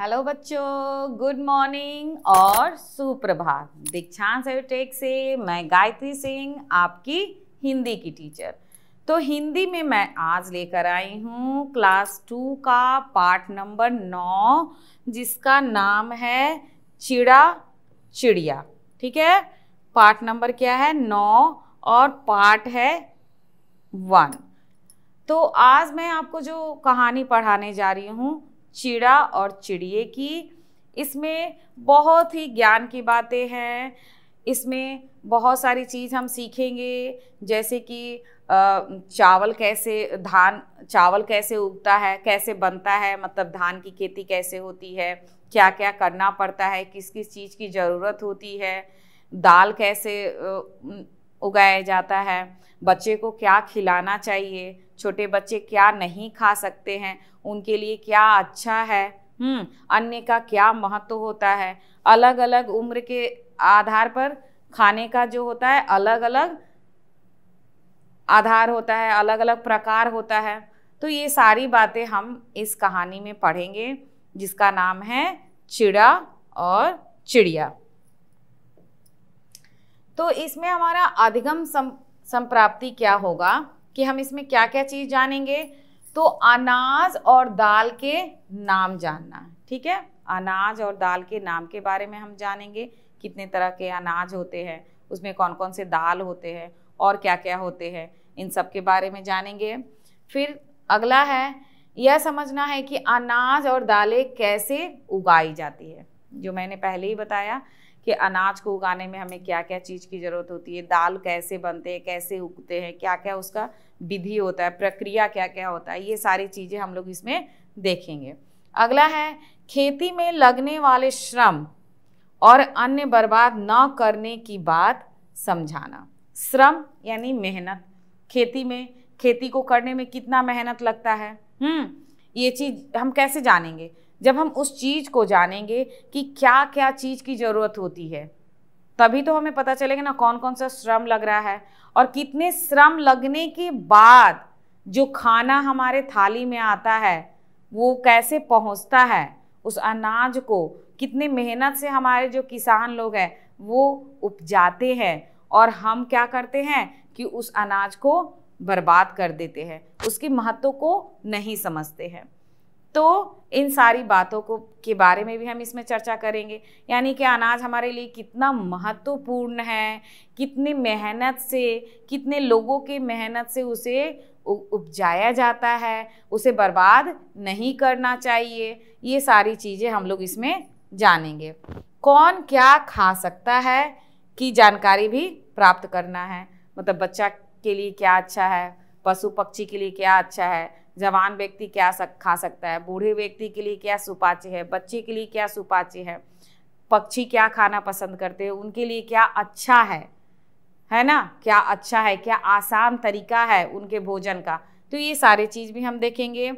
hello बच्चों good morning और सुप्रभात दीक्षांत टेक से मैं गायत्री सिंह आपकी हिंदी की टीचर तो हिंदी में मैं आज लेकर आई हूँ क्लास टू का पार्ट नंबर नौ जिसका नाम है चिड़ा चिड़िया ठीक है पार्ट नंबर क्या है नौ और पार्ट है वन तो आज मैं आपको जो कहानी पढ़ाने जा रही हूँ चिड़ा और चिड़िए की इसमें बहुत ही ज्ञान की बातें हैं इसमें बहुत सारी चीज़ हम सीखेंगे जैसे कि चावल कैसे धान चावल कैसे उगता है कैसे बनता है मतलब धान की खेती कैसे होती है क्या क्या करना पड़ता है किस किस चीज़ की ज़रूरत होती है दाल कैसे उगाया जाता है बच्चे को क्या खिलाना चाहिए छोटे बच्चे क्या नहीं खा सकते हैं उनके लिए क्या अच्छा है हम्म अन्य का क्या महत्व होता है अलग अलग उम्र के आधार पर खाने का जो होता है अलग अलग आधार होता है अलग अलग प्रकार होता है तो ये सारी बातें हम इस कहानी में पढ़ेंगे जिसका नाम है चिड़ा और चिड़िया तो इसमें हमारा अधिगम सम संप्राप्ति क्या होगा कि हम इसमें क्या क्या चीज़ जानेंगे तो अनाज और दाल के नाम जानना ठीक है अनाज और दाल के नाम के बारे में हम जानेंगे कितने तरह के अनाज होते हैं उसमें कौन कौन से दाल होते हैं और क्या क्या होते हैं इन सब के बारे में जानेंगे फिर अगला है यह समझना है कि अनाज और दालें कैसे उगाई जाती है जो मैंने पहले ही बताया कि अनाज को उगाने में हमें क्या क्या चीज़ की ज़रूरत होती है दाल कैसे बनते हैं कैसे उगते हैं क्या क्या उसका विधि होता है प्रक्रिया क्या क्या होता है ये सारी चीज़ें हम लोग इसमें देखेंगे अगला है खेती में लगने वाले श्रम और अन्य बर्बाद न करने की बात समझाना श्रम यानी मेहनत खेती में खेती को करने में कितना मेहनत लगता है हम्म ये चीज़ हम कैसे जानेंगे जब हम उस चीज़ को जानेंगे कि क्या क्या चीज़ की ज़रूरत होती है तभी तो हमें पता चलेगा ना कौन कौन सा श्रम लग रहा है और कितने श्रम लगने के बाद जो खाना हमारे थाली में आता है वो कैसे पहुंचता है उस अनाज को कितने मेहनत से हमारे जो किसान लोग हैं वो उपजाते हैं और हम क्या करते हैं कि उस अनाज को बर्बाद कर देते हैं उसके महत्व को नहीं समझते हैं तो इन सारी बातों को के बारे में भी हम इसमें चर्चा करेंगे यानी कि अनाज हमारे लिए कितना महत्वपूर्ण है कितनी मेहनत से कितने लोगों की मेहनत से उसे उपजाया जाता है उसे बर्बाद नहीं करना चाहिए ये सारी चीज़ें हम लोग इसमें जानेंगे कौन क्या खा सकता है की जानकारी भी प्राप्त करना है मतलब बच्चा के लिए क्या अच्छा है पशु पक्षी के लिए क्या अच्छा है जवान व्यक्ति क्या सक, खा सकता है बूढ़े व्यक्ति के लिए क्या सुपाच्य है बच्चे के लिए क्या सुपाच्य है पक्षी क्या खाना पसंद करते हैं उनके लिए क्या अच्छा है है ना क्या अच्छा है क्या आसान तरीका है उनके भोजन का तो ये सारे चीज़ भी हम देखेंगे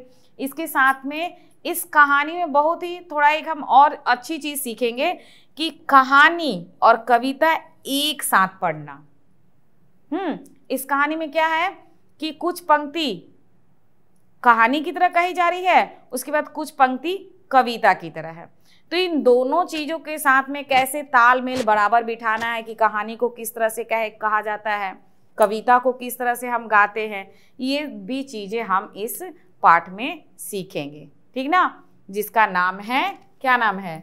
इसके साथ में इस कहानी में बहुत ही थोड़ा एक हम और अच्छी चीज़ सीखेंगे कि कहानी और कविता एक साथ पढ़ना हम्म इस कहानी में क्या है कि कुछ पंक्ति कहानी की तरह कही जा रही है उसके बाद कुछ पंक्ति कविता की तरह है तो इन दोनों चीज़ों के साथ में कैसे तालमेल बराबर बिठाना है कि कहानी को किस तरह से कहे कहा जाता है कविता को किस तरह से हम गाते हैं ये भी चीज़ें हम इस पाठ में सीखेंगे ठीक ना जिसका नाम है क्या नाम है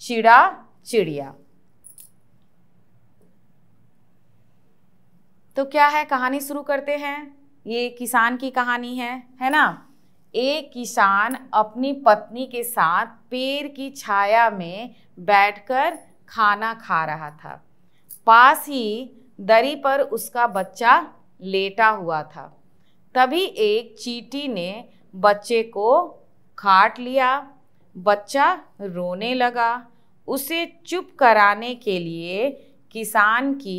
चिड़ा चिड़िया तो क्या है कहानी शुरू करते हैं ये किसान की कहानी है है ना एक किसान अपनी पत्नी के साथ पेड़ की छाया में बैठकर खाना खा रहा था पास ही दरी पर उसका बच्चा लेटा हुआ था तभी एक चीटी ने बच्चे को खाट लिया बच्चा रोने लगा उसे चुप कराने के लिए किसान की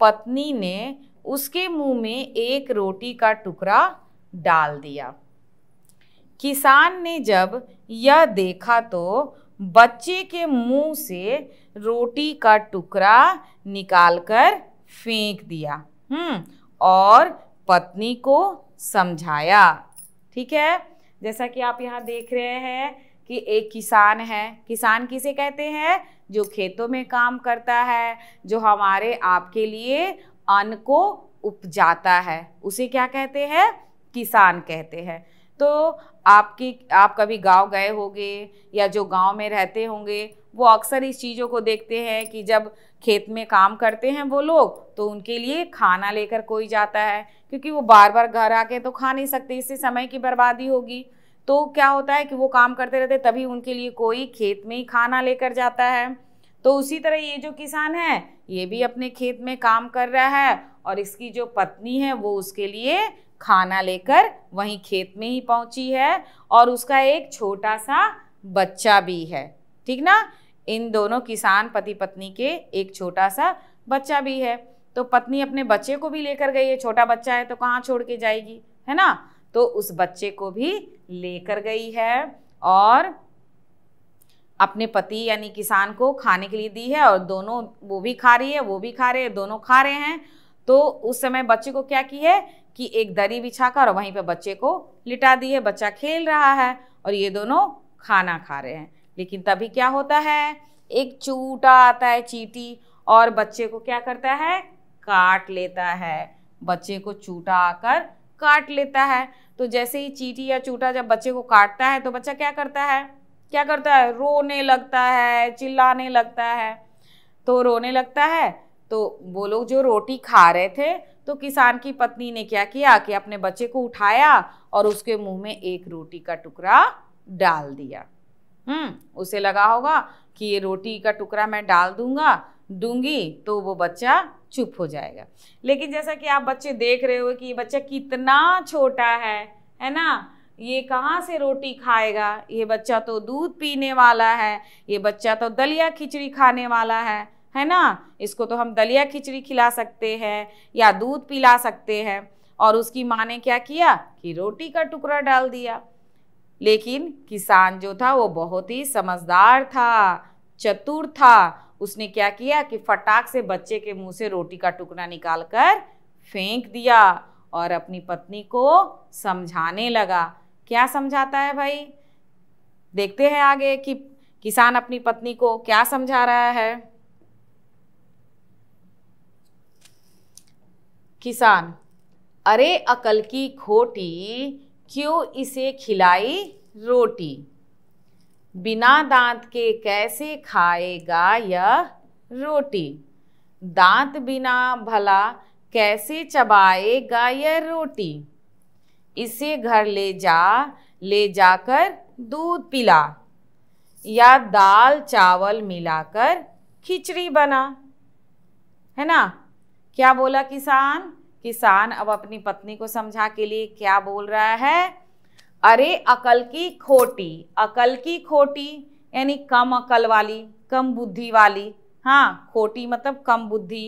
पत्नी ने उसके मुंह में एक रोटी का टुकड़ा डाल दिया किसान ने जब यह देखा तो बच्चे के मुंह से रोटी का टुकड़ा निकालकर फेंक दिया हम्म और पत्नी को समझाया ठीक है जैसा कि आप यहाँ देख रहे हैं कि एक किसान है किसान किसे कहते हैं जो खेतों में काम करता है जो हमारे आपके लिए अन्न को उपजाता है उसे क्या कहते हैं किसान कहते हैं तो आपकी आप कभी गांव गए होंगे या जो गांव में रहते होंगे वो अक्सर इस चीज़ों को देखते हैं कि जब खेत में काम करते हैं वो लोग तो उनके लिए खाना लेकर कोई जाता है क्योंकि वो बार बार घर आके तो खा नहीं सकते इससे समय की बर्बादी होगी तो क्या होता है कि वो काम करते रहते तभी उनके लिए कोई खेत में ही खाना लेकर जाता है तो उसी तरह ये जो किसान है ये भी अपने खेत में काम कर रहा है और इसकी जो पत्नी है वो उसके लिए खाना लेकर वहीं खेत में ही पहुंची है और उसका एक छोटा सा बच्चा भी है ठीक ना इन दोनों किसान पति पत्नी के एक छोटा सा बच्चा भी है तो पत्नी अपने बच्चे को भी लेकर गई है छोटा बच्चा है तो कहाँ छोड़ के जाएगी है ना तो उस बच्चे को भी लेकर गई है और अपने पति यानी किसान को खाने के लिए दी है और दोनों वो भी खा रही है वो भी खा रहे हैं दोनों खा रहे हैं तो उस समय बच्चे को क्या की है कि एक दरी बिछा कर और वहीं पर बच्चे को लिटा दी है बच्चा खेल रहा है और ये दोनों खाना खा रहे हैं लेकिन तभी क्या होता है एक चूटा आता है चीटी और बच्चे को क्या करता है काट लेता है बच्चे को चूटा आकर काट लेता है तो जैसे ही चीटी या चूटा जब बच्चे को काटता है तो बच्चा क्या करता है क्या करता है रोने लगता है चिल्लाने लगता है तो रोने लगता है तो वो लोग जो रोटी खा रहे थे तो किसान की पत्नी ने क्या किया कि अपने बच्चे को उठाया और उसके मुंह में एक रोटी का टुकड़ा डाल दिया हम्म उसे लगा होगा कि ये रोटी का टुकड़ा मैं डाल दूंगा दूंगी तो वो बच्चा चुप हो जाएगा लेकिन जैसा कि आप बच्चे देख रहे हो कि ये बच्चा कितना छोटा है है ना ये कहाँ से रोटी खाएगा ये बच्चा तो दूध पीने वाला है ये बच्चा तो दलिया खिचड़ी खाने वाला है है ना इसको तो हम दलिया खिचड़ी खिला सकते हैं या दूध पिला सकते हैं और उसकी माँ ने क्या किया कि रोटी का टुकड़ा डाल दिया लेकिन किसान जो था वो बहुत ही समझदार था चतुर था उसने क्या किया कि फटाक से बच्चे के मुंह से रोटी का टुकड़ा निकाल कर फेंक दिया और अपनी पत्नी को समझाने लगा क्या समझाता है भाई देखते हैं आगे कि किसान अपनी पत्नी को क्या समझा रहा है किसान अरे अकल की खोटी क्यों इसे खिलाई रोटी बिना दांत के कैसे खाएगा यह रोटी दांत बिना भला कैसे चबाएगा यह रोटी इसे घर ले जा ले जाकर दूध पिला या दाल चावल मिलाकर खिचड़ी बना है ना क्या बोला किसान किसान अब अपनी पत्नी को समझा के लिए क्या बोल रहा है अरे अकल की खोटी अकल की खोटी यानी कम अकल वाली कम बुद्धि वाली हाँ खोटी मतलब कम बुद्धि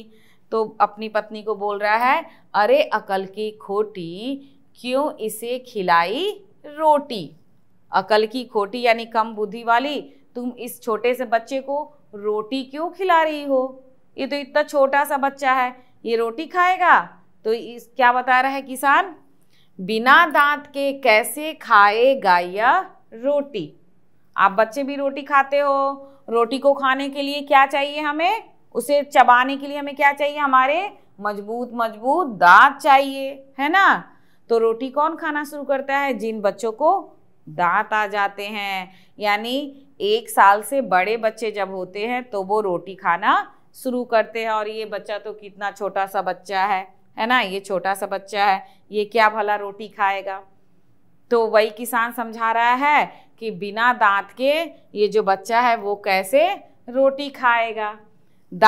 तो अपनी पत्नी को बोल रहा है अरे अकल की खोटी क्यों इसे खिलाई रोटी अकल की खोटी यानी कम बुद्धि वाली तुम इस छोटे से बच्चे को रोटी क्यों खिला रही हो ये तो इतना छोटा सा बच्चा है ये रोटी खाएगा तो इस क्या बता रहा है किसान बिना दांत के कैसे खाए गाया रोटी आप बच्चे भी रोटी खाते हो रोटी को खाने के लिए क्या चाहिए हमें उसे चबाने के लिए हमें क्या चाहिए हमारे मजबूत मजबूत दांत चाहिए है ना तो रोटी कौन खाना शुरू करता है जिन बच्चों को दांत आ जाते हैं यानी एक साल से बड़े बच्चे जब होते हैं तो वो रोटी खाना शुरू करते हैं और ये बच्चा तो कितना छोटा सा बच्चा है है ना ये छोटा सा बच्चा है ये क्या भला रोटी खाएगा तो वही किसान समझा रहा है कि बिना दांत के ये जो बच्चा है वो कैसे रोटी खाएगा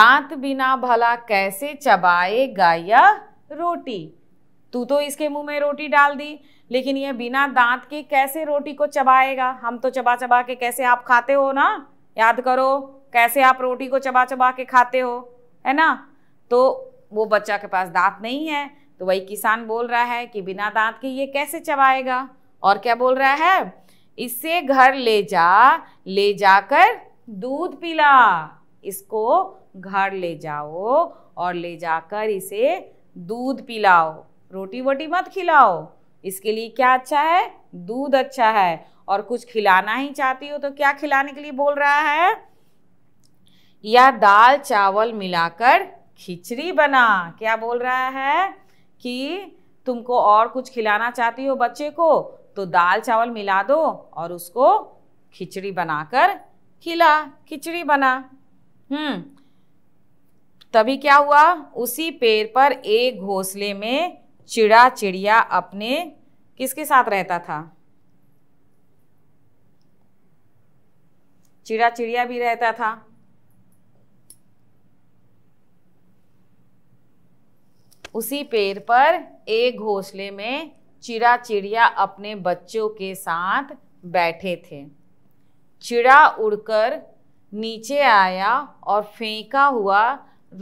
दांत बिना भला कैसे चबाएगा या रोटी तू तो इसके मुंह में रोटी डाल दी लेकिन ये बिना दांत के कैसे रोटी को चबाएगा हम तो चबा चबा के कैसे आप खाते हो ना याद करो कैसे आप रोटी को चबा चबा के खाते हो है ना तो वो बच्चा के पास दांत नहीं है तो वही किसान बोल रहा है कि बिना दांत के ये कैसे चबाएगा और क्या बोल रहा है इससे घर ले जा ले जाकर दूध पिला इसको घर ले जाओ और ले जाकर इसे दूध पिलाओ रोटी वोटी मत खिलाओ इसके लिए क्या अच्छा है दूध अच्छा है और कुछ खिलाना ही चाहती हो तो क्या खिलाने के लिए बोल रहा है या दाल चावल मिलाकर खिचड़ी बना क्या बोल रहा है कि तुमको और कुछ खिलाना चाहती हो बच्चे को तो दाल चावल मिला दो और उसको खिचड़ी बनाकर खिला खिचड़ी बना हम्म तभी क्या हुआ उसी पेड़ पर एक घोंसले में चिड़ा चिड़िया अपने किसके साथ रहता था चिड़ा चिड़िया भी रहता था उसी पेड़ पर एक घोंसले में चिड़ा चिड़िया अपने बच्चों के साथ बैठे थे चिड़ा उड़कर नीचे आया और फेंका हुआ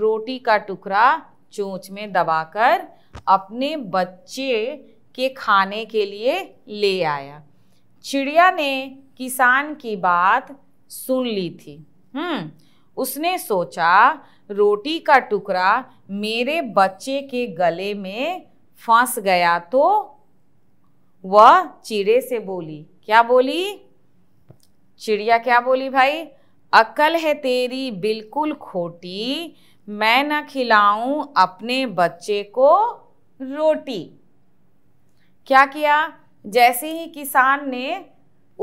रोटी का टुकड़ा चोंच में दबाकर अपने बच्चे के खाने के लिए ले आया चिड़िया ने किसान की बात सुन ली थी हम्म उसने सोचा रोटी का टुकड़ा मेरे बच्चे के गले में फंस गया तो वह चिड़े से बोली क्या बोली चिड़िया क्या बोली भाई अकल है तेरी बिल्कुल खोटी मैं ना खिलाऊं अपने बच्चे को रोटी क्या किया जैसे ही किसान ने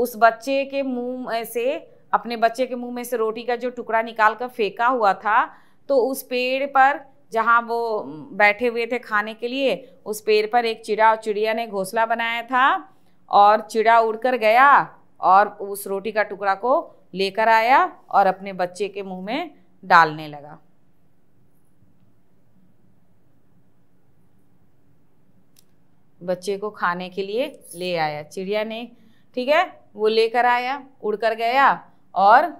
उस बच्चे के मुंह से अपने बच्चे के मुंह में से रोटी का जो टुकड़ा निकाल कर फेंका हुआ था तो उस पेड़ पर जहाँ वो बैठे हुए थे खाने के लिए उस पेड़ पर एक चिड़ा और चिड़िया ने घोंसला बनाया था और चिड़ा उड़कर गया और उस रोटी का टुकड़ा को लेकर आया और अपने बच्चे के मुंह में डालने लगा बच्चे को खाने के लिए ले आया चिड़िया ने ठीक है वो लेकर आया उड़ कर गया और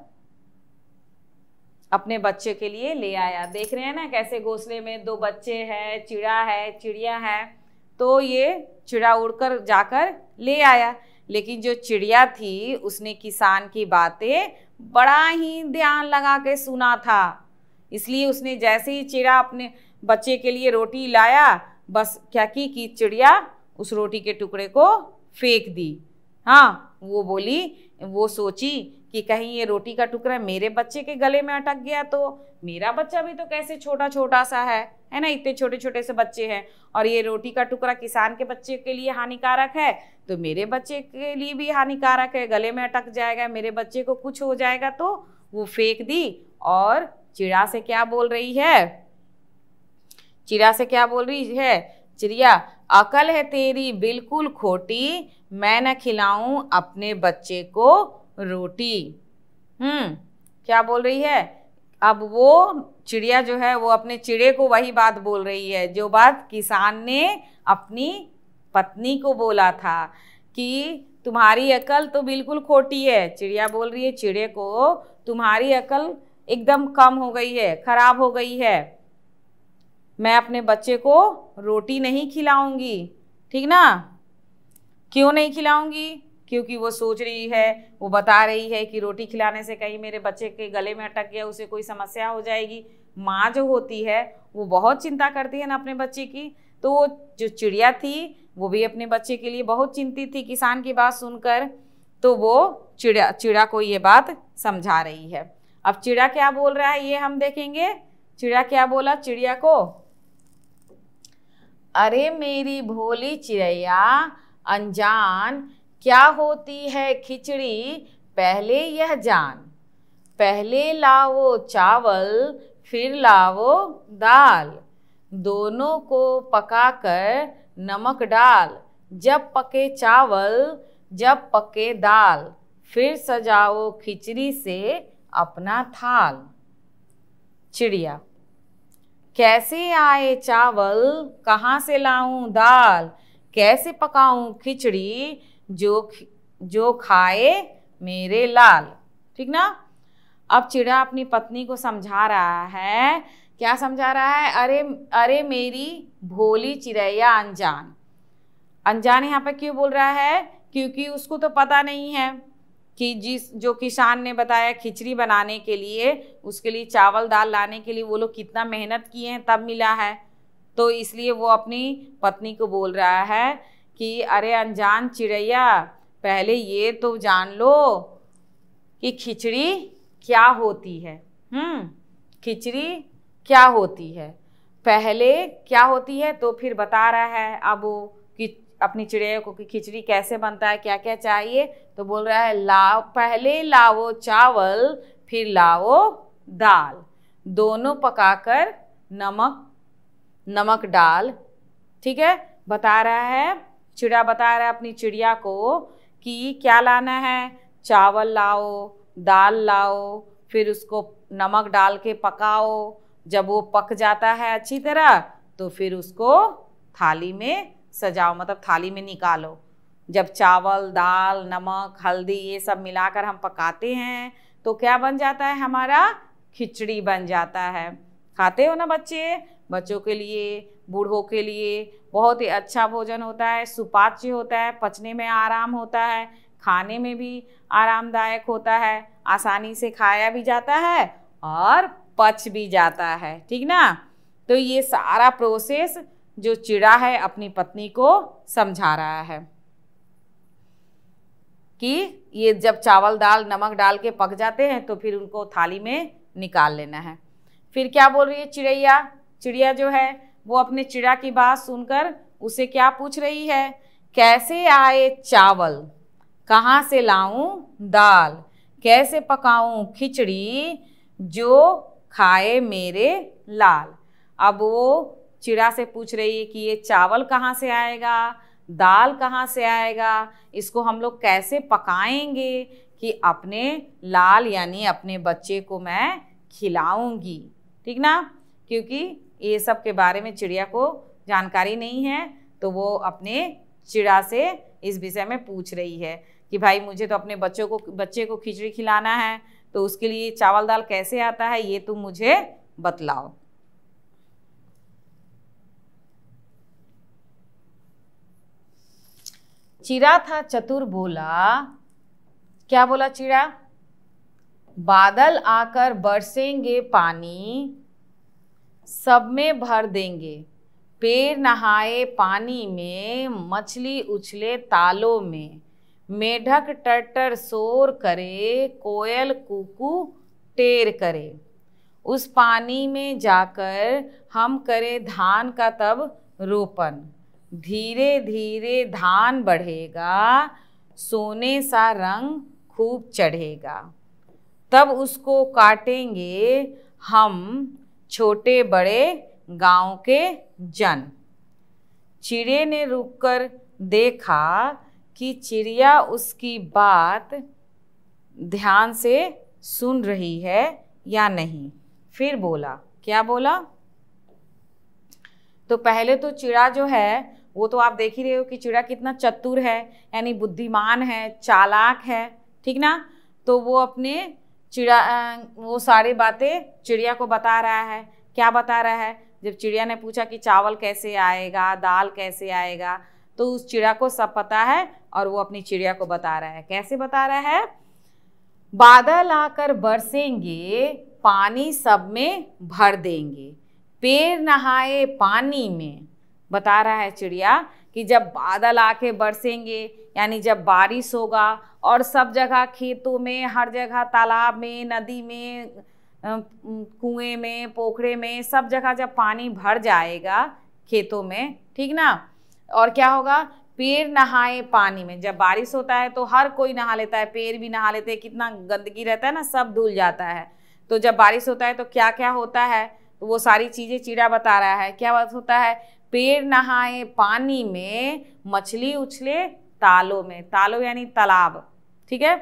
अपने बच्चे के लिए ले आया देख रहे हैं ना कैसे घोंसले में दो बच्चे हैं चिड़ा है चिड़िया है तो ये चिड़ा उड़कर जाकर ले आया लेकिन जो चिड़िया थी उसने किसान की बातें बड़ा ही ध्यान लगा के सुना था इसलिए उसने जैसे ही चिड़ा अपने बच्चे के लिए रोटी लाया बस क्या की कि चिड़िया उस रोटी के टुकड़े को फेंक दी हाँ वो बोली वो सोची कि कहीं ये रोटी का टुकड़ा मेरे बच्चे के गले में अटक गया तो मेरा बच्चा भी तो कैसे छोटा छोटा सा है है ना इतने छोटे छोटे से बच्चे हैं और ये रोटी का टुकड़ा किसान के बच्चे के लिए हानिकारक है तो मेरे बच्चे के लिए भी हानिकारक है गले में अटक जाएगा मेरे बच्चे को कुछ हो जाएगा तो वो फेंक दी और चिड़ा से क्या बोल रही है चिड़िया से क्या बोल रही है चिड़िया अकल है तेरी बिल्कुल खोटी मैं न खिलाऊं अपने बच्चे को रोटी हम्म क्या बोल रही है अब वो चिड़िया जो है वो अपने चिड़े को वही बात बोल रही है जो बात किसान ने अपनी पत्नी को बोला था कि तुम्हारी अकल तो बिल्कुल खोटी है चिड़िया बोल रही है चिड़े को तुम्हारी अकल एकदम कम हो गई है ख़राब हो गई है मैं अपने बच्चे को रोटी नहीं खिलाऊंगी ठीक ना क्यों नहीं खिलाऊंगी क्योंकि वो सोच रही है वो बता रही है कि रोटी खिलाने से कहीं मेरे बच्चे के गले में अटक गया उसे कोई समस्या हो जाएगी माँ जो होती है वो बहुत चिंता करती है ना अपने बच्चे की तो वो जो चिड़िया थी वो भी अपने बच्चे के लिए बहुत चिंतित थी किसान की बात सुनकर तो वो चिड़िया चिड़ा को ये बात समझा रही है अब चिड़िया क्या बोल रहा है ये हम देखेंगे चिड़िया क्या बोला चिड़िया को अरे मेरी भोली चिड़ैया अनजान क्या होती है खिचड़ी पहले यह जान पहले लाओ चावल फिर लाओ दाल दोनों को पकाकर नमक डाल जब पके चावल जब पके दाल फिर सजाओ खिचड़ी से अपना थाल चिड़िया कैसे आए चावल कहाँ से लाऊं दाल कैसे पकाऊं खिचड़ी जो जो खाए मेरे लाल ठीक ना अब चिड़ा अपनी पत्नी को समझा रहा है क्या समझा रहा है अरे अरे मेरी भोली चिड़ैया अनजान अनजान यहाँ पर क्यों बोल रहा है क्योंकि उसको तो पता नहीं है कि जिस जो किसान ने बताया खिचड़ी बनाने के लिए उसके लिए चावल दाल लाने के लिए वो लोग कितना मेहनत किए हैं तब मिला है तो इसलिए वो अपनी पत्नी को बोल रहा है कि अरे अनजान चिड़ैया पहले ये तो जान लो कि खिचड़ी क्या होती है हम्म, खिचड़ी क्या होती है पहले क्या होती है तो फिर बता रहा है अब वो अपनी चिड़िया को कि खिचड़ी कैसे बनता है क्या क्या चाहिए तो बोल रहा है लाओ पहले लाओ चावल फिर लाओ दाल दोनों पकाकर नमक नमक डाल ठीक है बता रहा है चिड़िया बता रहा है अपनी चिड़िया को कि क्या लाना है चावल लाओ दाल लाओ फिर उसको नमक डाल के पकाओ जब वो पक जाता है अच्छी तरह तो फिर उसको थाली में सजाओ मतलब थाली में निकालो जब चावल दाल नमक हल्दी ये सब मिलाकर हम पकाते हैं तो क्या बन जाता है हमारा खिचड़ी बन जाता है खाते हो ना बच्चे बच्चों के लिए बूढ़ों के लिए बहुत ही अच्छा भोजन होता है सुपाच्य होता है पचने में आराम होता है खाने में भी आरामदायक होता है आसानी से खाया भी जाता है और पच भी जाता है ठीक ना तो ये सारा प्रोसेस जो चिड़ा है अपनी पत्नी को समझा रहा है कि ये जब चावल दाल नमक डाल के पक जाते हैं तो फिर उनको थाली में निकाल लेना है फिर क्या बोल रही है चिड़ैया चिड़िया जो है वो अपने चिड़ा की बात सुनकर उसे क्या पूछ रही है कैसे आए चावल कहाँ से लाऊं दाल कैसे पकाऊं खिचड़ी जो खाए मेरे लाल अब वो चिड़ा से पूछ रही है कि ये चावल कहाँ से आएगा दाल कहाँ से आएगा इसको हम लोग कैसे पकाएंगे कि अपने लाल यानी अपने बच्चे को मैं खिलाऊंगी ठीक ना क्योंकि ये सब के बारे में चिड़िया को जानकारी नहीं है तो वो अपने चिड़ा से इस विषय में पूछ रही है कि भाई मुझे तो अपने बच्चों को बच्चे को खिचड़ी खिलाना है तो उसके लिए चावल दाल कैसे आता है ये तुम मुझे बतलाओ चिरा था चतुर बोला क्या बोला चिड़ा बादल आकर बरसेंगे पानी सब में भर देंगे पेड़ नहाए पानी में मछली उछले तालों में मेढक टटर शोर करे कोयल कुकू टेर करे उस पानी में जाकर हम करें धान का तब रोपन धीरे धीरे धान बढ़ेगा सोने सा रंग खूब चढ़ेगा तब उसको काटेंगे हम छोटे बड़े गांव के जन चिड़े ने रुककर देखा कि चिड़िया उसकी बात ध्यान से सुन रही है या नहीं फिर बोला क्या बोला तो पहले तो चिड़ा जो है वो तो आप देख ही रहे हो कि चिड़ा कितना चतुर है यानी बुद्धिमान है चालाक है ठीक ना तो वो अपने चिड़ा वो सारी बातें चिड़िया को बता रहा है क्या बता रहा है जब चिड़िया ने पूछा कि चावल कैसे आएगा दाल कैसे आएगा तो उस चिड़िया को सब पता है और वो अपनी चिड़िया को बता रहा है कैसे बता रहा है बादल आकर बरसेंगे पानी सब में भर देंगे पेड़ नहाए पानी में बता रहा है चिड़िया कि जब बादल आके बरसेंगे यानी जब बारिश होगा और सब जगह खेतों में हर जगह तालाब में नदी में कुएं में पोखरे में सब जगह जब पानी भर जाएगा खेतों में ठीक ना और क्या होगा पेड़ नहाए पानी में जब बारिश होता है तो हर कोई नहा लेता है पेड़ भी नहा लेते हैं कितना गंदगी रहता है ना सब धुल जाता है तो जब बारिश होता है तो क्या क्या होता है तो वो सारी चीज़ें चीड़ा बता रहा है क्या बात होता है पेड़ नहाए पानी में मछली उछले तालों में तालो यानी तालाब ठीक है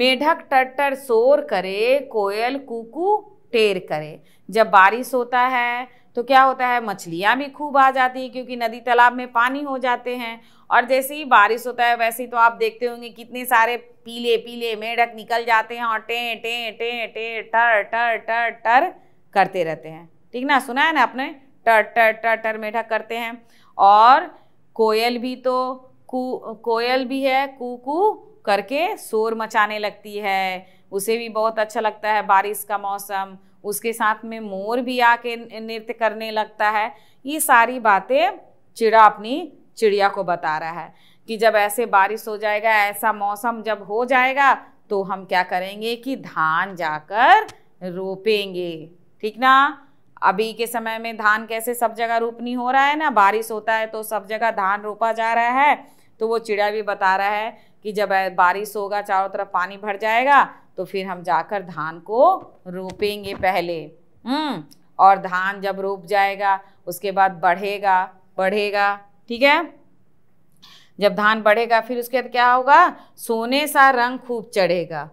मेढक टट्टर शोर करे कोयल कुकू टेर करे जब बारिश होता है तो क्या होता है मछलियाँ भी खूब आ जाती हैं क्योंकि नदी तालाब में पानी हो जाते हैं और जैसे ही बारिश होता है वैसे ही तो आप देखते होंगे कितने सारे पीले पीले मेढक निकल जाते हैं और टें टें टें टें टर टर टर टर, टर करते रहते हैं ठीक ना सुना है ना आपने टर टर टर टर मेढक करते हैं और कोयल भी तो कु कोयल भी है कु कु करके शोर मचाने लगती है उसे भी बहुत अच्छा लगता है बारिश का मौसम उसके साथ में मोर भी आके नृत्य करने लगता है ये सारी बातें चिड़ा अपनी चिड़िया को बता रहा है कि जब ऐसे बारिश हो जाएगा ऐसा मौसम जब हो जाएगा तो हम क्या करेंगे कि धान जाकर रोपेंगे ठीक ना अभी के समय में धान कैसे सब जगह रोपनी हो रहा है ना बारिश होता है तो सब जगह धान रोपा जा रहा है तो वो चिड़िया भी बता रहा है कि जब बारिश होगा चारों तरफ पानी भर जाएगा तो फिर हम जाकर धान को रोपेंगे पहले हम्म और धान जब रोप जाएगा उसके बाद बढ़ेगा बढ़ेगा ठीक है जब धान बढ़ेगा फिर उसके बाद क्या होगा सोने सा रंग खूब चढ़ेगा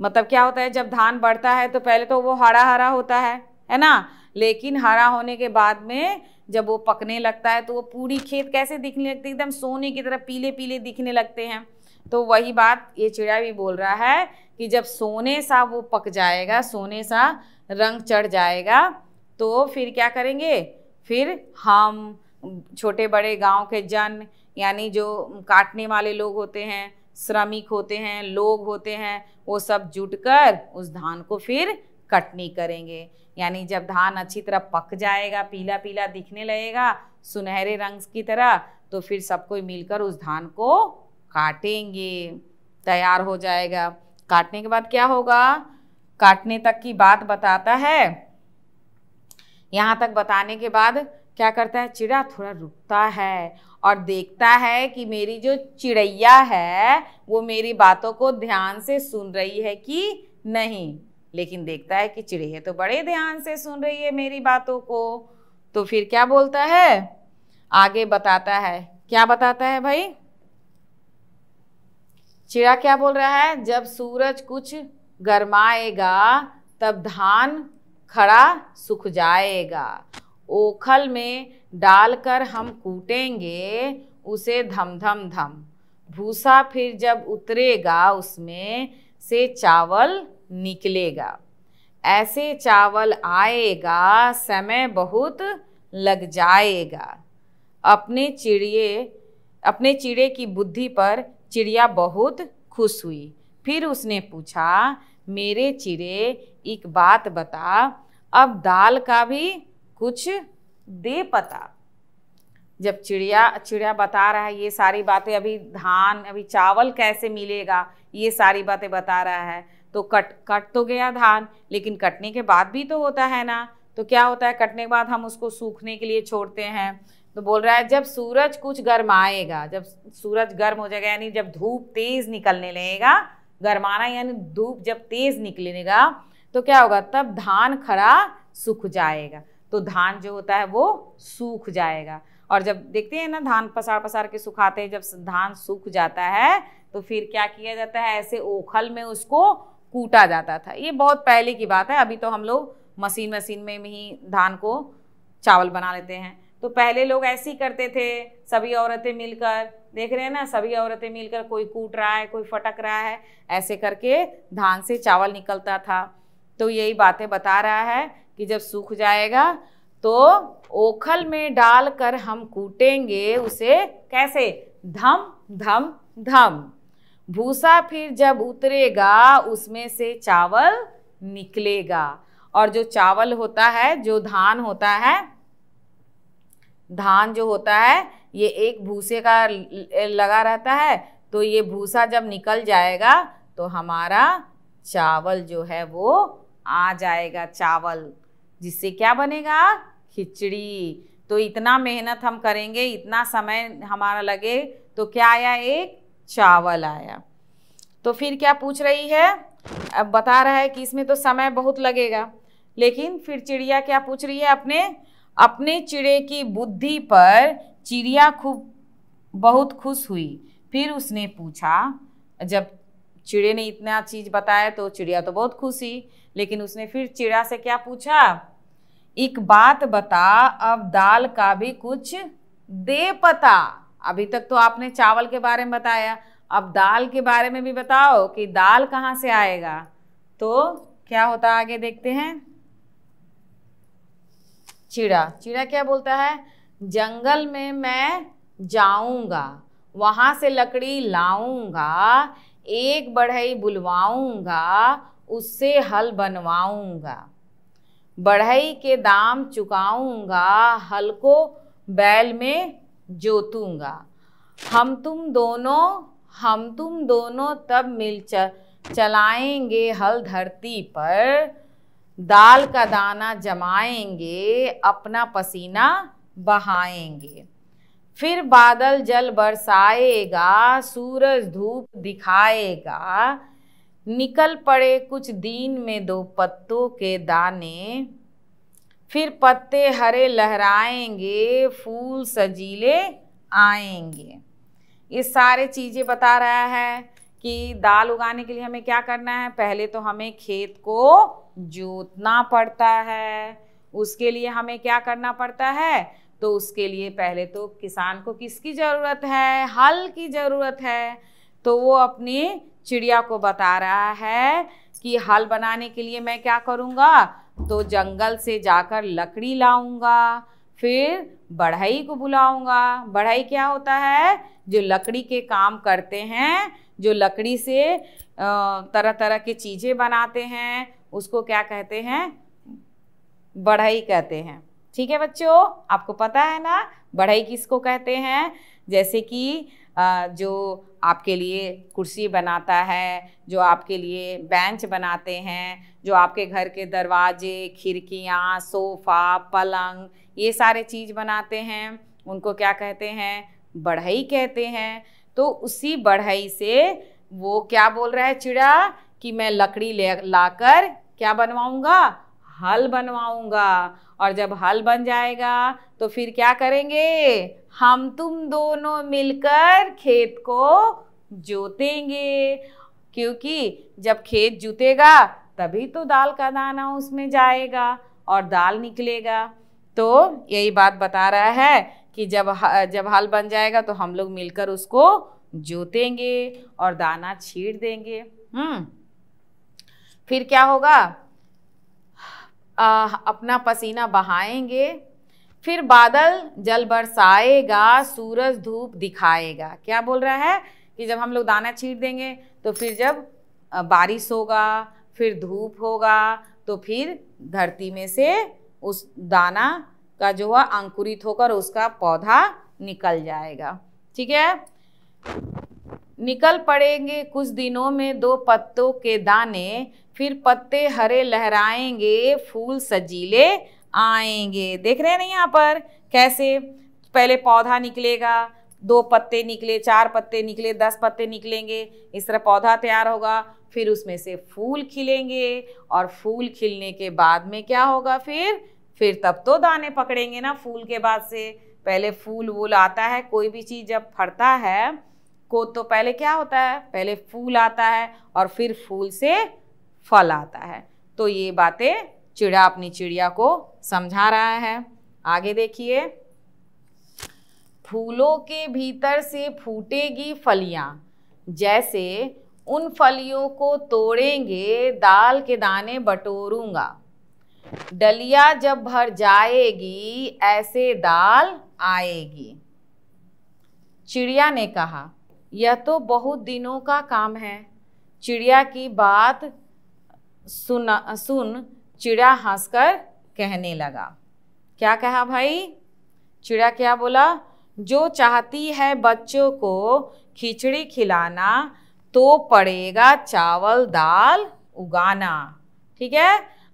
मतलब क्या होता है जब धान बढ़ता है तो पहले तो वो हरा हरा होता है है ना लेकिन हरा होने के बाद में जब वो पकने लगता है तो वो पूरी खेत कैसे दिखने लगती है एकदम सोने की तरह पीले पीले दिखने लगते हैं तो वही बात ये चिड़िया भी बोल रहा है कि जब सोने सा वो पक जाएगा सोने सा रंग चढ़ जाएगा तो फिर क्या करेंगे फिर हम छोटे बड़े गांव के जन यानी जो काटने वाले लोग होते हैं श्रमिक होते हैं लोग होते हैं वो सब जुटकर उस धान को फिर कटनी करेंगे यानी जब धान अच्छी तरह पक जाएगा पीला पीला दिखने लगेगा सुनहरे रंग की तरह तो फिर सब कोई मिलकर उस धान को काटेंगे तैयार हो जाएगा काटने के बाद क्या होगा काटने तक की बात बताता है यहाँ तक बताने के बाद क्या करता है चिड़ा थोड़ा रुकता है और देखता है कि मेरी जो चिड़ैया है वो मेरी बातों को ध्यान से सुन रही है कि नहीं लेकिन देखता है कि चिड़ैया तो बड़े ध्यान से सुन रही है मेरी बातों को तो फिर क्या बोलता है आगे बताता है क्या बताता है भाई चिड़ा क्या बोल रहा है जब सूरज कुछ गरमाएगा तब धान खड़ा सूख जाएगा ओखल में डालकर हम कूटेंगे उसे धम धम धम भूसा फिर जब उतरेगा उसमें से चावल निकलेगा ऐसे चावल आएगा समय बहुत लग जाएगा अपने चिड़िए अपने चिड़े की बुद्धि पर चिड़िया बहुत खुश हुई फिर उसने पूछा मेरे चिड़े एक बात बता अब दाल का भी कुछ दे पता जब चिड़िया चिड़िया बता रहा है ये सारी बातें अभी धान अभी चावल कैसे मिलेगा ये सारी बातें बता रहा है तो कट कट तो गया धान लेकिन कटने के बाद भी तो होता है ना तो क्या होता है कटने के बाद हम उसको सूखने के लिए छोड़ते हैं तो बोल रहा है जब सूरज कुछ गर्माएगा जब सूरज गर्म हो जाएगा यानी जब धूप तेज़ निकलने लगेगा गर्माना यानी धूप जब तेज़ निकलेगा तो क्या होगा तब धान खड़ा सूख जाएगा तो धान जो होता है वो सूख जाएगा और जब देखते हैं ना धान पसार पसार के सुखाते हैं जब धान सूख जाता है तो फिर क्या किया जाता है ऐसे ओखल में उसको कूटा जाता था ये बहुत पहले की बात है अभी तो हम लोग मशीन मशीन में ही धान को चावल बना लेते हैं तो पहले लोग ऐसे ही करते थे सभी औरतें मिलकर देख रहे हैं ना सभी औरतें मिलकर कोई कूट रहा है कोई फटक रहा है ऐसे करके धान से चावल निकलता था तो यही बातें बता रहा है कि जब सूख जाएगा तो ओखल में डालकर हम कूटेंगे उसे कैसे धम धम धम भूसा फिर जब उतरेगा उसमें से चावल निकलेगा और जो चावल होता है जो धान होता है धान जो होता है ये एक भूसे का लगा रहता है तो ये भूसा जब निकल जाएगा तो हमारा चावल जो है वो आ जाएगा चावल जिससे क्या बनेगा खिचड़ी तो इतना मेहनत हम करेंगे इतना समय हमारा लगे तो क्या आया एक चावल आया तो फिर क्या पूछ रही है अब बता रहा है कि इसमें तो समय बहुत लगेगा लेकिन फिर चिड़िया क्या पूछ रही है अपने अपने चिड़े की बुद्धि पर चिड़िया खूब बहुत खुश हुई फिर उसने पूछा जब चिड़े ने इतना चीज़ बताया तो चिड़िया तो बहुत खुश हुई लेकिन उसने फिर चिड़ा से क्या पूछा एक बात बता अब दाल का भी कुछ दे पता अभी तक तो आपने चावल के बारे में बताया अब दाल के बारे में भी बताओ कि दाल कहाँ से आएगा तो क्या होता आगे देखते हैं चिड़ा चिड़ा क्या बोलता है जंगल में मैं जाऊंगा वहां से लकड़ी लाऊंगा एक बढ़ई बुलवाऊंगा उससे हल बनवाऊंगा बढ़ई के दाम चुकाऊँगा हल को बैल में जोतूँगा हम तुम दोनों हम तुम दोनों तब मिल चलाएंगे हल धरती पर दाल का दाना जमाएंगे अपना पसीना बहाएंगे फिर बादल जल बरसाएगा सूरज धूप दिखाएगा निकल पड़े कुछ दिन में दो पत्तों के दाने फिर पत्ते हरे लहराएंगे फूल सजीले आएंगे ये सारे चीज़ें बता रहा है कि दाल उगाने के लिए हमें क्या करना है पहले तो हमें खेत को जोतना पड़ता है उसके लिए हमें क्या करना पड़ता है तो उसके लिए पहले तो किसान को किसकी ज़रूरत है हल की ज़रूरत है तो वो अपने चिड़िया को बता रहा है कि हल बनाने के लिए मैं क्या करूँगा तो जंगल से जाकर लकड़ी लाऊंगा फिर बढ़ई को बुलाऊंगा बढ़ई क्या होता है जो लकड़ी के काम करते हैं जो लकड़ी से तरह तरह के चीज़ें बनाते हैं उसको क्या कहते हैं बढ़ई कहते हैं ठीक है बच्चों आपको पता है ना बढ़ई किसको कहते हैं जैसे कि जो आपके लिए कुर्सी बनाता है जो आपके लिए बेंच बनाते हैं जो आपके घर के दरवाजे खिड़कियाँ सोफ़ा पलंग ये सारे चीज़ बनाते हैं उनको क्या कहते हैं बढ़ई कहते हैं तो उसी बढ़ई से वो क्या बोल रहा है चिड़ा कि मैं लकड़ी ले लाकर क्या बनवाऊँगा हल बनवाऊँगा और जब हल बन जाएगा तो फिर क्या करेंगे हम तुम दोनों मिलकर खेत को जोतेंगे क्योंकि जब खेत जुतेगा तभी तो दाल का दाना उसमें जाएगा और दाल निकलेगा तो यही बात बता रहा है कि जब जब हल बन जाएगा तो हम लोग मिलकर उसको जोतेंगे और दाना छीट देंगे हम्म फिर क्या होगा आ, अपना पसीना बहाएंगे फिर बादल जल बरसाएगा सूरज धूप दिखाएगा क्या बोल रहा है कि जब हम लोग दाना छीट देंगे तो फिर जब बारिश होगा फिर धूप होगा तो फिर धरती में से उस दाना का जो है अंकुरित होकर उसका पौधा निकल जाएगा ठीक है निकल पड़ेंगे कुछ दिनों में दो पत्तों के दाने फिर पत्ते हरे लहराएंगे फूल सजीले आएंगे देख रहे हैं ना यहाँ पर कैसे पहले पौधा निकलेगा दो पत्ते निकले चार पत्ते निकले दस पत्ते निकलेंगे इस तरह पौधा तैयार होगा फिर उसमें से फूल खिलेंगे और फूल खिलने के बाद में क्या होगा फिर फिर तब तो दाने पकड़ेंगे ना फूल के बाद से पहले फूल वूल आता है कोई भी चीज़ जब फटता है को तो पहले क्या होता है पहले फूल आता है और फिर फूल से फल आता है तो ये बातें चिड़ा अपनी चिड़िया को समझा रहा है आगे देखिए फूलों के भीतर से फूटेगी फलियां जैसे उन फलियों को तोड़ेंगे दाल के दाने बटोरूंगा डलिया जब भर जाएगी ऐसे दाल आएगी चिड़िया ने कहा यह तो बहुत दिनों का काम है चिड़िया की बात सुना सुन चिड़िया हंसकर कहने लगा क्या कहा भाई चिड़िया क्या बोला जो चाहती है बच्चों को खिचड़ी खिलाना तो पड़ेगा चावल दाल उगाना ठीक है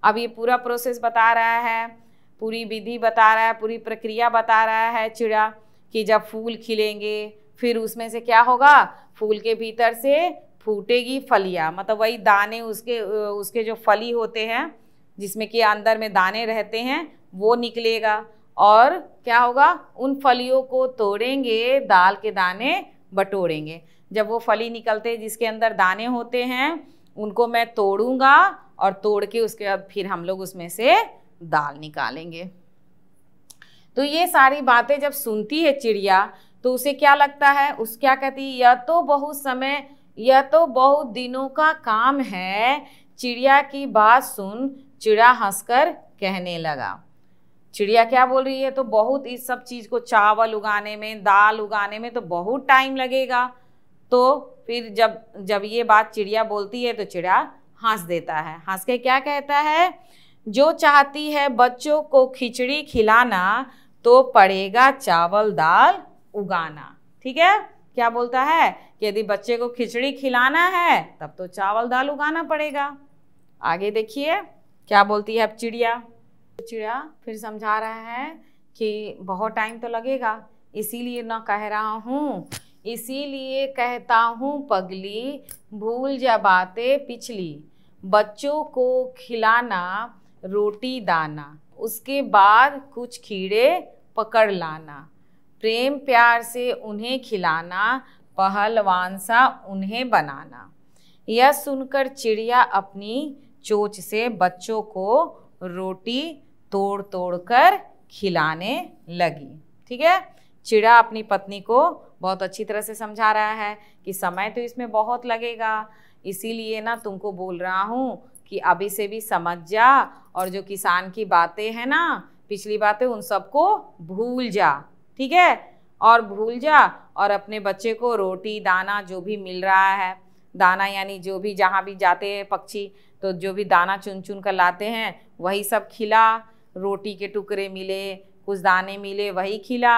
अब ये पूरा प्रोसेस बता रहा है पूरी विधि बता रहा है पूरी प्रक्रिया बता रहा है चिड़िया कि जब फूल खिलेंगे फिर उसमें से क्या होगा फूल के भीतर से फूटेगी फलियाँ मतलब वही दाने उसके उसके जो फली होते हैं जिसमें कि अंदर में दाने रहते हैं वो निकलेगा और क्या होगा उन फलियों को तोड़ेंगे दाल के दाने बटोरेंगे जब वो फली निकलते हैं जिसके अंदर दाने होते हैं उनको मैं तोड़ूंगा और तोड़ के उसके बाद फिर हम लोग उसमें से दाल निकालेंगे तो ये सारी बातें जब सुनती है चिड़िया तो उसे क्या लगता है उस क्या कहती है यह तो बहुत समय यह तो बहुत दिनों का काम है चिड़िया की बात सुन चिड़िया हंसकर कहने लगा चिड़िया क्या बोल रही है तो बहुत इस सब चीज़ को चावल उगाने में दाल उगाने में तो बहुत टाइम लगेगा तो फिर जब जब ये बात चिड़िया बोलती है तो चिड़िया हंस देता है हंस के क्या कहता है जो चाहती है बच्चों को खिचड़ी खिलाना तो पड़ेगा चावल दाल उगाना ठीक है क्या बोलता है कि यदि बच्चे को खिचड़ी खिलाना है तब तो चावल दाल उगाना पड़ेगा आगे देखिए क्या बोलती है अब चिड़िया चिड़िया फिर समझा रहा है कि बहुत टाइम तो लगेगा इसीलिए ना कह रहा हूँ इसीलिए कहता हूँ पगली भूल जा बातें पिछली बच्चों को खिलाना रोटी दाना उसके बाद कुछ कीड़े पकड़ लाना प्रेम प्यार से उन्हें खिलाना पहलवान सा उन्हें बनाना यह सुनकर चिड़िया अपनी चोच से बच्चों को रोटी तोड़ तोड़ कर खिलाने लगी ठीक है चिड़ा अपनी पत्नी को बहुत अच्छी तरह से समझा रहा है कि समय तो इसमें बहुत लगेगा इसीलिए ना तुमको बोल रहा हूँ कि अभी से भी समझ जा और जो किसान की बातें हैं ना पिछली बातें उन सबको भूल जा ठीक है और भूल जा और अपने बच्चे को रोटी दाना जो भी मिल रहा है दाना यानी जो भी जहाँ भी जाते हैं पक्षी तो जो भी दाना चुन चुन कर लाते हैं वही सब खिला रोटी के टुकड़े मिले कुछ दाने मिले वही खिला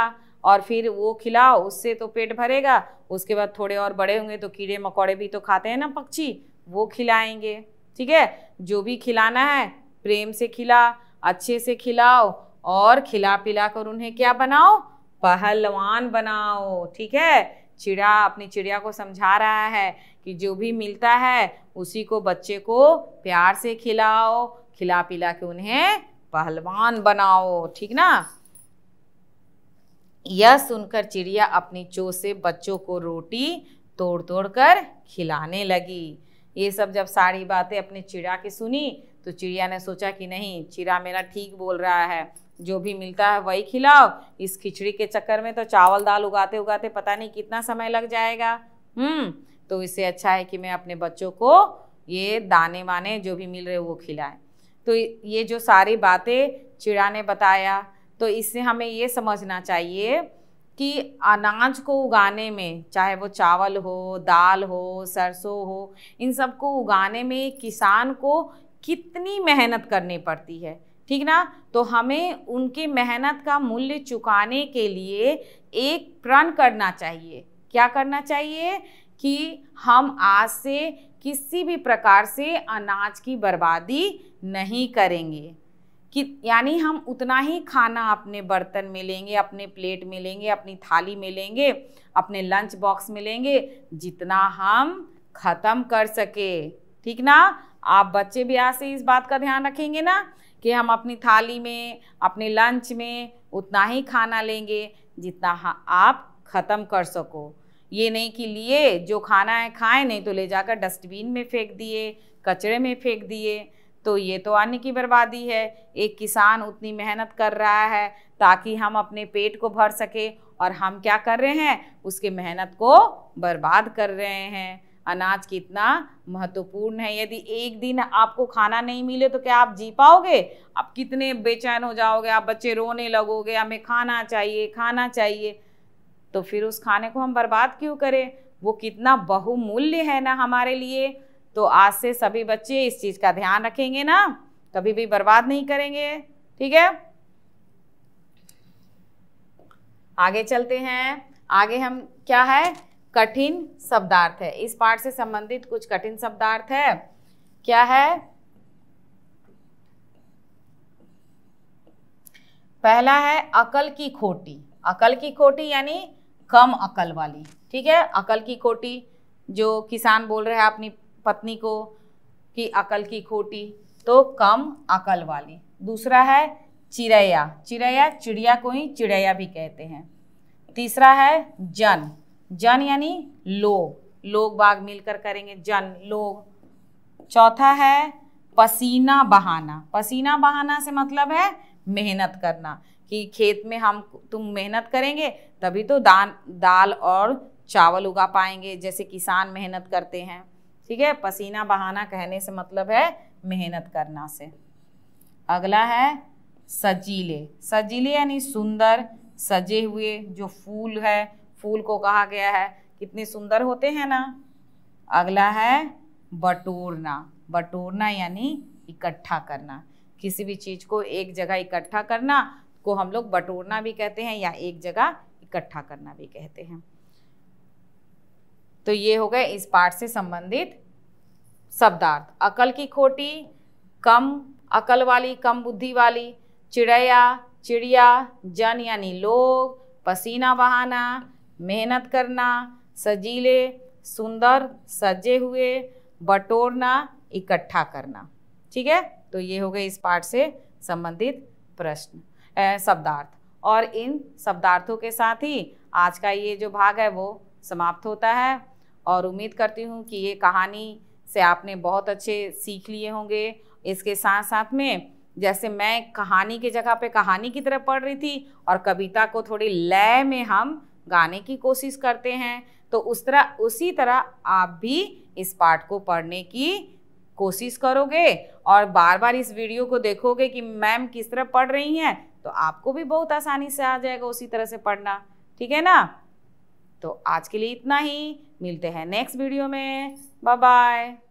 और फिर वो खिलाओ उससे तो पेट भरेगा उसके बाद थोड़े और बड़े होंगे तो कीड़े मकोड़े भी तो खाते हैं ना पक्षी वो खिलाएंगे ठीक है जो भी खिलाना है प्रेम से खिला अच्छे से खिलाओ और खिला पिला कर उन्हें क्या बनाओ पहलवान बनाओ ठीक है चिड़िया अपनी चिड़िया को समझा रहा है कि जो भी मिलता है उसी को बच्चे को प्यार से खिलाओ खिला पिला के उन्हें पहलवान बनाओ ठीक ना यह सुनकर चिड़िया अपनी चो से बच्चों को रोटी तोड़ तोड़ कर खिलाने लगी ये सब जब सारी बातें अपने चिड़िया की सुनी तो चिड़िया ने सोचा कि नहीं चिड़ा मेरा ठीक बोल रहा है जो भी मिलता है वही खिलाओ इस खिचड़ी के चक्कर में तो चावल दाल उगाते उगाते पता नहीं कितना समय लग जाएगा हम्म तो इससे अच्छा है कि मैं अपने बच्चों को ये दाने वाने जो भी मिल रहे वो खिलाएं तो ये जो सारी बातें चिड़ा ने बताया तो इससे हमें ये समझना चाहिए कि अनाज को उगाने में चाहे वो चावल हो दाल हो सरसों हो इन सब को उगाने में किसान को कितनी मेहनत करनी पड़ती है ठीक ना तो हमें उनके मेहनत का मूल्य चुकाने के लिए एक प्रण करना चाहिए क्या करना चाहिए कि हम आज से किसी भी प्रकार से अनाज की बर्बादी नहीं करेंगे कि यानी हम उतना ही खाना अपने बर्तन में लेंगे अपने प्लेट में लेंगे अपनी थाली में लेंगे अपने लंच बॉक्स में लेंगे जितना हम ख़त्म कर सके ठीक ना आप बच्चे भी आज से इस बात का ध्यान रखेंगे ना कि हम अपनी थाली में अपने लंच में उतना ही खाना लेंगे जितना आप ख़त्म कर सको ये नहीं कि लिए जो खाना है खाएं नहीं तो ले जाकर डस्टबिन में फेंक दिए कचरे में फेंक दिए तो ये तो अन्न की बर्बादी है एक किसान उतनी मेहनत कर रहा है ताकि हम अपने पेट को भर सके और हम क्या कर रहे हैं उसके मेहनत को बर्बाद कर रहे हैं अनाज कितना महत्वपूर्ण है यदि एक दिन आपको खाना नहीं मिले तो क्या आप जी पाओगे आप कितने बेचैन हो जाओगे आप बच्चे रोने लगोगे हमें खाना चाहिए खाना चाहिए तो फिर उस खाने को हम बर्बाद क्यों करें वो कितना बहुमूल्य है ना हमारे लिए तो आज से सभी बच्चे इस चीज़ का ध्यान रखेंगे ना कभी भी बर्बाद नहीं करेंगे ठीक है आगे चलते हैं आगे हम क्या है कठिन शब्दार्थ है इस पाठ से संबंधित कुछ कठिन शब्दार्थ है क्या है पहला है अकल की खोटी अकल की खोटी यानी कम अकल वाली ठीक है अकल की खोटी जो किसान बोल रहे हैं अपनी पत्नी को कि अकल की खोटी तो कम अकल वाली दूसरा है चिड़ैया चिड़ैया चिड़िया को ही चिड़ैया भी कहते हैं तीसरा है जन जन यानी लोग लोग बाग मिलकर करेंगे जन लोग चौथा है पसीना बहाना पसीना बहाना से मतलब है मेहनत करना कि खेत में हम तुम मेहनत करेंगे तभी तो दान दाल और चावल उगा पाएंगे जैसे किसान मेहनत करते हैं ठीक है पसीना बहाना कहने से मतलब है मेहनत करना से अगला है सजीले सजीले यानी सुंदर सजे हुए जो फूल है फूल को कहा गया है कितने सुंदर होते हैं ना अगला है बटोरना बटोरना यानी इकट्ठा करना किसी भी चीज़ को एक जगह इकट्ठा करना को हम लोग बटोरना भी कहते हैं या एक जगह इकट्ठा करना भी कहते हैं तो ये हो गए इस पाठ से संबंधित शब्दार्थ अकल की खोटी कम अकल वाली कम बुद्धि वाली चिड़ैया चिड़िया जन यानी लोग पसीना बहाना मेहनत करना सजीले सुंदर सजे हुए बटोरना इकट्ठा करना ठीक है तो ये हो गए इस पाठ से संबंधित प्रश्न शब्दार्थ और इन शब्दार्थों के साथ ही आज का ये जो भाग है वो समाप्त होता है और उम्मीद करती हूँ कि ये कहानी से आपने बहुत अच्छे सीख लिए होंगे इसके साथ साथ में जैसे मैं कहानी की जगह पे कहानी की तरह पढ़ रही थी और कविता को थोड़ी लय में हम गाने की कोशिश करते हैं तो उस तरह उसी तरह आप भी इस पाठ को पढ़ने की कोशिश करोगे और बार बार इस वीडियो को देखोगे कि मैम किस तरह पढ़ रही हैं तो आपको भी बहुत आसानी से आ जाएगा उसी तरह से पढ़ना ठीक है ना तो आज के लिए इतना ही मिलते हैं नेक्स्ट वीडियो में बाय बाय